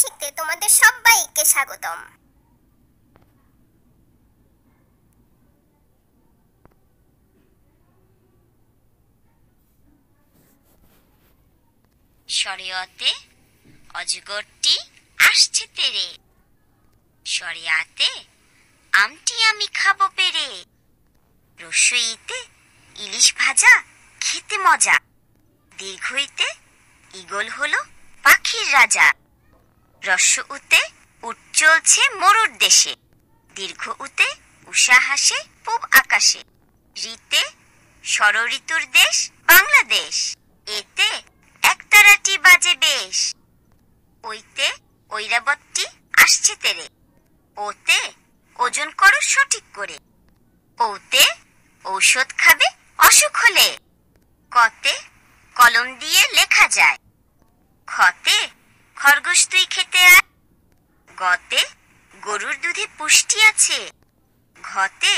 শিখতে তোমাদের সবাইকে স্বাগতম শরীয়তে অজগরটি আসছে তেরে শরিয়াতে আমটি আমি খাবো পেরে রসুইতে ইলিশ ভাজা খেতে মজা দীর্ঘইতে ইগল হলো পাখির রাজা রস উতে উট চলছে মরুর দেশে দীর্ঘ উতে উষা হাসে পূব আকাশে ঋতে ষড়ঋতুর দেশ বাংলাদেশ এতে একতারাটি বাজে বেশ ওইতে ঐরাবতটি আসছে তেরে ওতে ওজন করো সঠিক করে ওতে ঔষধ খাবে অসুখ হলে কতে কলম দিয়ে লেখা যায় খতে খরগোশ তুই খেতে আয় গতে গরুর দুধে পুষ্টি আছে ঘতে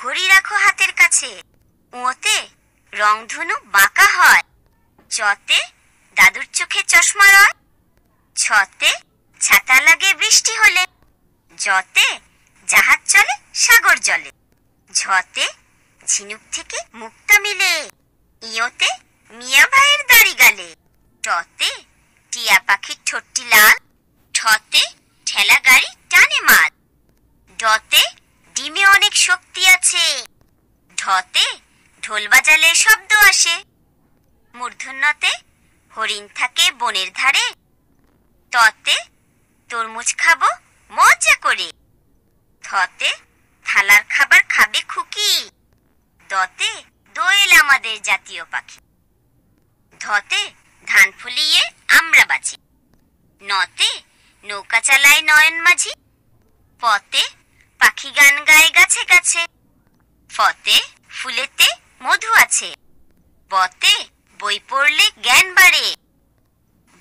ঘড়ি রাখো হাতের কাছে ওতে রংধনু বাঁকা হয় চতে দাদুর চোখে চশমা রয় ছতে ছাতা লাগে বৃষ্টি হলে জতে জাহাজ চলে সাগর জলে ঝতে ঝিনুক থেকে মুক্তা মিলে ইয়তে মিয়া ভাইয়ের দায় কাকতালের শব্দ আসে মূর্ধন্যতে হরিণ থাকে বনের ধারে ততে তরমুজ খাবো মজা করে থতে থালার খাবার খাবে খুকি দতে দোয়েল আমাদের জাতীয় পাখি ধতে ধান ফুলিয়ে আমরা বাঁচি নতে নৌকা চালায় নয়ন মাঝি পতে পাখি গান গায় গাছে গাছে ফতে ফুলেতে মধু আছে বতে বই পড়লে জ্ঞান বাড়ে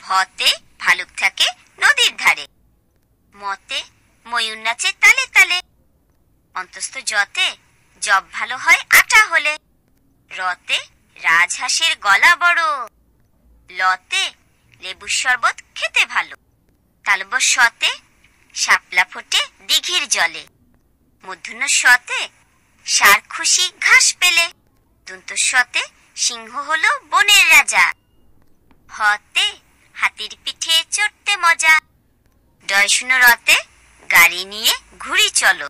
ভতে ভালুক থাকে নদীর ধারে মতে ময়ূর নাচে তালে তালে অন্তস্থ যতে জব ভালো হয় আটা হলে রতে রাজহাঁসের গলা বড় লতে লেবুর শরবত খেতে ভালো তালবর সতে শাপলা ফোটে দিঘির জলে মধুন সতে সার্ক ভবিষ্যতে সিংহ হলো বনের রাজা হতে হাতির পিঠে চড়তে মজা ডয়শুনো রতে গাড়ি নিয়ে ঘুরি চলো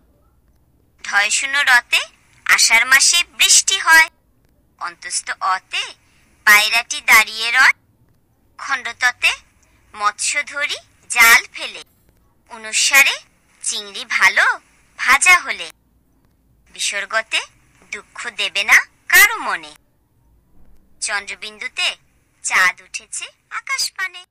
ঢয়শুনো রতে আষাঢ় মাসে বৃষ্টি হয় অন্তস্থ অতে পায়রাটি দাঁড়িয়ে রয় খণ্ডততে মৎস্য ধরি জাল ফেলে অনুসারে চিংড়ি ভালো ভাজা হলে বিসর্গতে দুঃখ দেবে না কারো মনে চন্দ্রবিন্দুতে চাঁদ উঠেছে আকাশ পানে